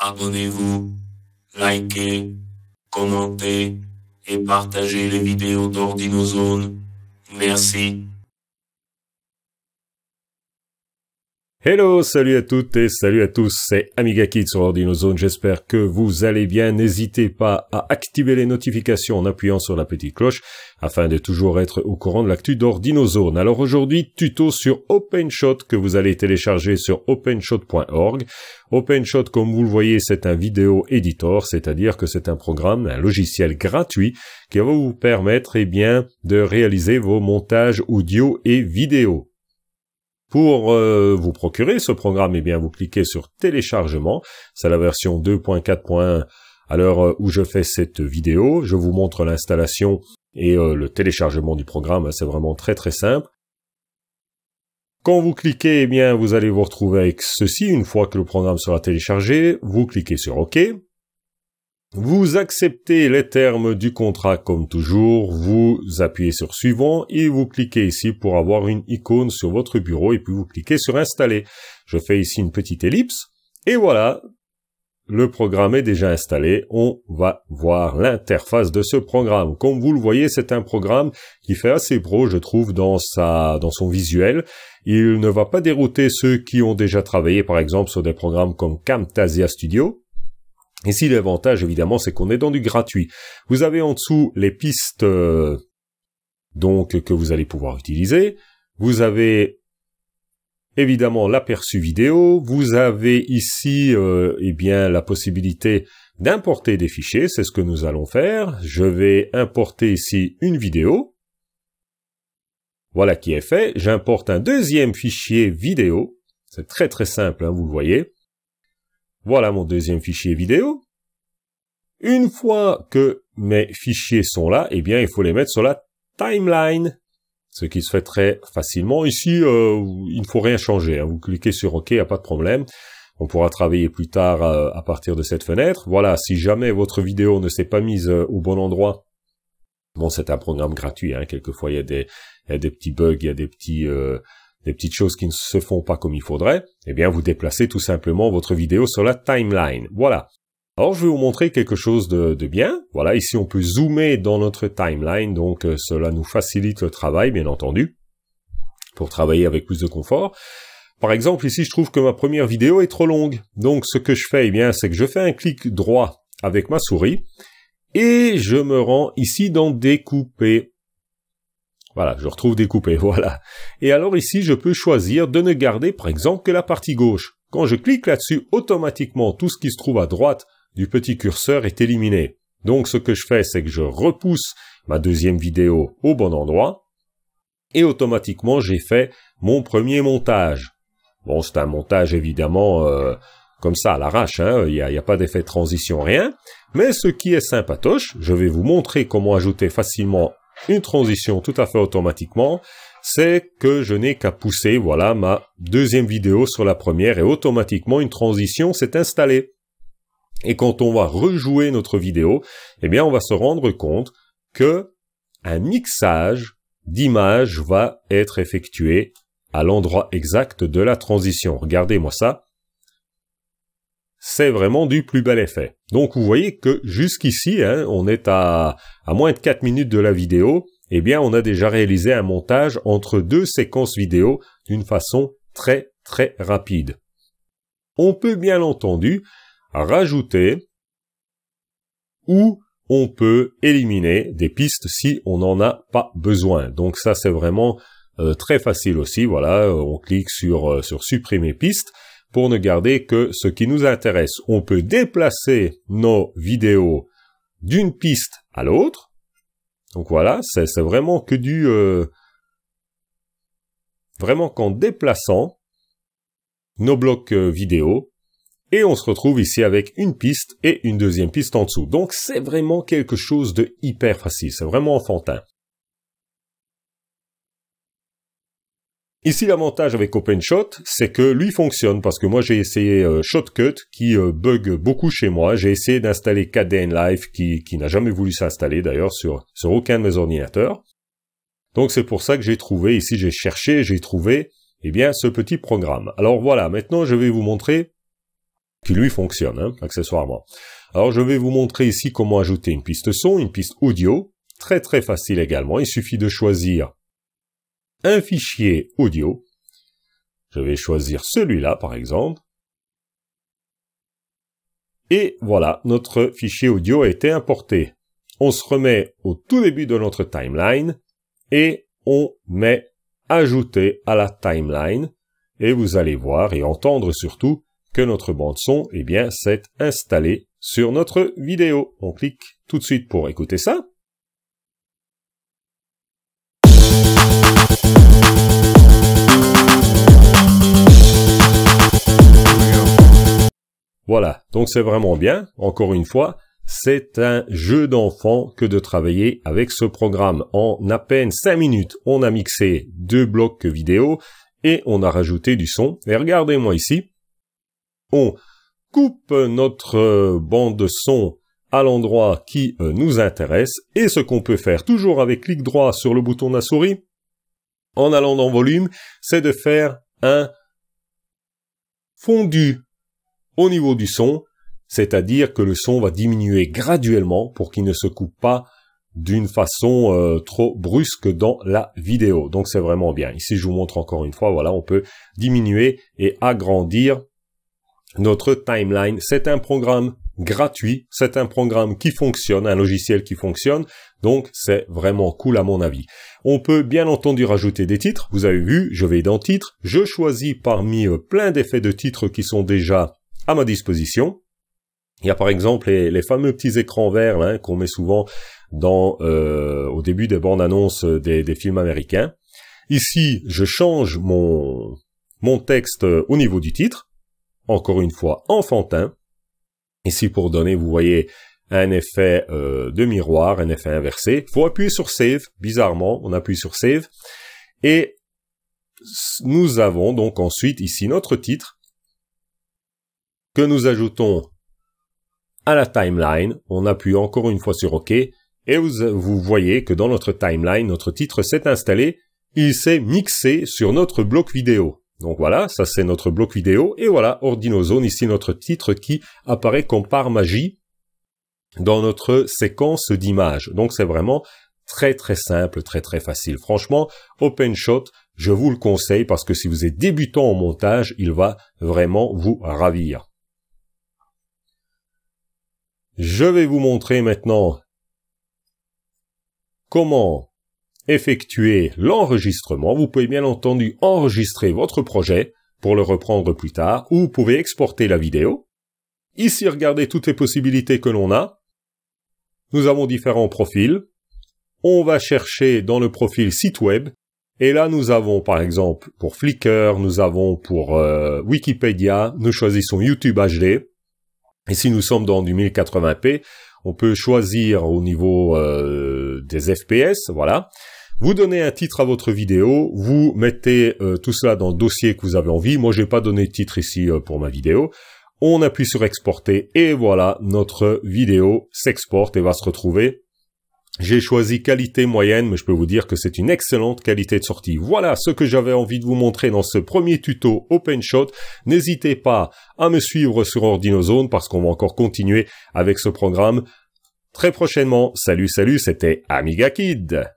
Abonnez-vous, likez, commentez et partagez les vidéos d'Ordinozone. Merci. Hello, salut à toutes et salut à tous, c'est Amiga Kid sur Ordinozone, j'espère que vous allez bien, n'hésitez pas à activer les notifications en appuyant sur la petite cloche afin de toujours être au courant de l'actu d'Ordinozone. Alors aujourd'hui, tuto sur OpenShot que vous allez télécharger sur openshot.org. OpenShot, comme vous le voyez, c'est un vidéo editor, c'est-à-dire que c'est un programme, un logiciel gratuit qui va vous permettre, eh bien, de réaliser vos montages audio et vidéo. Pour euh, vous procurer ce programme, eh bien, vous cliquez sur téléchargement. C'est la version 2.4.1 à l'heure où je fais cette vidéo. Je vous montre l'installation et euh, le téléchargement du programme. Hein, c'est vraiment très très simple. Quand vous cliquez, eh bien, vous allez vous retrouver avec ceci. Une fois que le programme sera téléchargé, vous cliquez sur OK. Vous acceptez les termes du contrat comme toujours, vous appuyez sur suivant et vous cliquez ici pour avoir une icône sur votre bureau et puis vous cliquez sur installer. Je fais ici une petite ellipse et voilà, le programme est déjà installé. On va voir l'interface de ce programme. Comme vous le voyez, c'est un programme qui fait assez pro, je trouve, dans sa, dans son visuel. Il ne va pas dérouter ceux qui ont déjà travaillé, par exemple, sur des programmes comme Camtasia Studio Ici, l'avantage, évidemment, c'est qu'on est dans du gratuit. Vous avez en dessous les pistes euh, donc que vous allez pouvoir utiliser. Vous avez évidemment l'aperçu vidéo. Vous avez ici euh, eh bien la possibilité d'importer des fichiers. C'est ce que nous allons faire. Je vais importer ici une vidéo. Voilà qui est fait. J'importe un deuxième fichier vidéo. C'est très très simple, hein, vous le voyez. Voilà mon deuxième fichier vidéo. Une fois que mes fichiers sont là, eh bien, il faut les mettre sur la timeline. Ce qui se fait très facilement. Ici, euh, il ne faut rien changer. Hein. Vous cliquez sur OK, il n'y a pas de problème. On pourra travailler plus tard euh, à partir de cette fenêtre. Voilà, si jamais votre vidéo ne s'est pas mise euh, au bon endroit, bon, c'est un programme gratuit. Hein. Quelquefois, il y, a des, il y, a des petits bugs, il y a des petits petites choses qui ne se font pas comme il faudrait, eh bien vous déplacez tout simplement votre vidéo sur la timeline. Voilà. Alors je vais vous montrer quelque chose de, bien. Voilà, ici on peut zoomer dans notre timeline, donc euh, cela nous facilite le travail, bien entendu, pour travailler avec plus de confort. Par exemple, ici je trouve que ma première vidéo est trop longue. Donc ce que je fais, eh bien, c'est que je fais un clic droit avec ma souris et je me rends ici dans découper. Voilà, je retrouve découpé, voilà. Et alors ici, je peux choisir de ne garder par exemple que la partie gauche. Quand je clique là-dessus, automatiquement tout ce qui se trouve à droite du petit curseur est éliminé. Donc ce que je fais, c'est que je repousse ma deuxième vidéo au bon endroit, et automatiquement j'ai fait mon premier montage. Bon, c'est un montage évidemment euh, comme ça à l'arrache, hein. il n'y a, a pas d'effet de transition, rien. Mais ce qui est sympatoche, je vais vous montrer comment ajouter facilement une transition tout à fait automatiquement, c'est que je n'ai qu'à pousser, voilà, ma deuxième vidéo sur la première et automatiquement une transition s'est installée. Et quand on va rejouer notre vidéo, eh bien, on va se rendre compte que un mixage d'images va être effectué à l'endroit exact de la transition. Regardez-moi ça c'est vraiment du plus bel effet. Donc vous voyez que jusqu'ici, hein, on est à, à moins de 4 minutes de la vidéo, eh bien on a déjà réalisé un montage entre deux séquences vidéo d'une façon très très rapide. On peut bien entendu rajouter ou on peut éliminer des pistes si on n'en a pas besoin. Donc ça c'est vraiment euh, très facile aussi. Voilà, on clique sur, euh, sur supprimer pistes pour ne garder que ce qui nous intéresse. On peut déplacer nos vidéos d'une piste à l'autre. Donc voilà, c'est vraiment que du... Euh, vraiment qu'en déplaçant nos blocs euh, vidéo, et on se retrouve ici avec une piste et une deuxième piste en dessous. Donc c'est vraiment quelque chose de hyper facile, c'est vraiment enfantin. Ici, l'avantage avec OpenShot, c'est que lui fonctionne parce que moi j'ai essayé euh, Shotcut qui euh, bug beaucoup chez moi. J'ai essayé d'installer KDN Live qui, qui n'a jamais voulu s'installer d'ailleurs sur, sur aucun de mes ordinateurs. Donc c'est pour ça que j'ai trouvé, ici j'ai cherché, j'ai trouvé, eh bien, ce petit programme. Alors voilà, maintenant je vais vous montrer qui lui fonctionne, hein, accessoirement. Alors je vais vous montrer ici comment ajouter une piste son, une piste audio. Très très facile également, il suffit de choisir un fichier audio. Je vais choisir celui-là, par exemple. Et voilà, notre fichier audio a été importé. On se remet au tout début de notre timeline et on met ajouter à la timeline et vous allez voir et entendre surtout que notre bande son, eh bien, s'est installée sur notre vidéo. On clique tout de suite pour écouter ça. Voilà, donc c'est vraiment bien, encore une fois, c'est un jeu d'enfant que de travailler avec ce programme. En à peine 5 minutes, on a mixé deux blocs vidéo et on a rajouté du son. Et regardez-moi ici, on coupe notre euh, bande son à l'endroit qui euh, nous intéresse et ce qu'on peut faire toujours avec clic droit sur le bouton de la souris en allant dans volume, c'est de faire un fondu au niveau du son, c'est-à-dire que le son va diminuer graduellement pour qu'il ne se coupe pas d'une façon euh, trop brusque dans la vidéo. Donc c'est vraiment bien. Ici, je vous montre encore une fois, voilà, on peut diminuer et agrandir notre timeline. C'est un programme gratuit, c'est un programme qui fonctionne, un logiciel qui fonctionne, donc c'est vraiment cool à mon avis. On peut bien entendu rajouter des titres, vous avez vu, je vais dans titres, je choisis parmi euh, plein d'effets de titres qui sont déjà à ma disposition. Il y a par exemple les, fameux petits écrans verts hein, qu'on met souvent dans euh, au début des bandes annonces des, films américains. Ici, je change mon mon texte au niveau du titre, encore une fois enfantin. Ici, pour donner, vous voyez un effet euh, de miroir, un effet inversé. Faut appuyer sur Save. Bizarrement, on appuie sur Save et nous avons donc ensuite ici notre titre que nous ajoutons à la timeline, on appuie encore une fois sur OK, et vous, voyez que dans notre timeline, notre titre s'est installé, il s'est mixé sur notre bloc vidéo. Donc voilà, ça c'est notre bloc vidéo, et voilà, Ordinozone, ici notre titre qui apparaît comme par magie dans notre séquence d'images. Donc c'est vraiment très très simple, très très facile. Franchement, OpenShot, je vous le conseille parce que si vous êtes débutant au montage, il va vraiment vous ravir. Je vais vous montrer maintenant comment effectuer l'enregistrement. Vous pouvez bien entendu enregistrer votre projet pour le reprendre plus tard ou vous pouvez exporter la vidéo. Ici, regardez toutes les possibilités que l'on a. Nous avons différents profils. On va chercher dans le profil site web. Et là, nous avons par exemple pour Flickr, nous avons pour euh, Wikipédia, nous choisissons YouTube HD, et si nous sommes dans du 1080p, on peut choisir au niveau euh, des FPS, voilà. Vous donnez un titre à votre vidéo, vous mettez euh, tout cela dans le dossier que vous avez envie. Moi, j'ai pas donné de titre ici euh, pour ma vidéo. On appuie sur exporter et voilà, notre vidéo s'exporte et va se retrouver j'ai choisi qualité moyenne, mais je peux vous dire que c'est une excellente qualité de sortie. Voilà ce que j'avais envie de vous montrer dans ce premier tuto OpenShot. N'hésitez pas à me suivre sur Ordinozone parce qu'on va encore continuer avec ce programme très prochainement. Salut, salut, c'était Amiga Kid.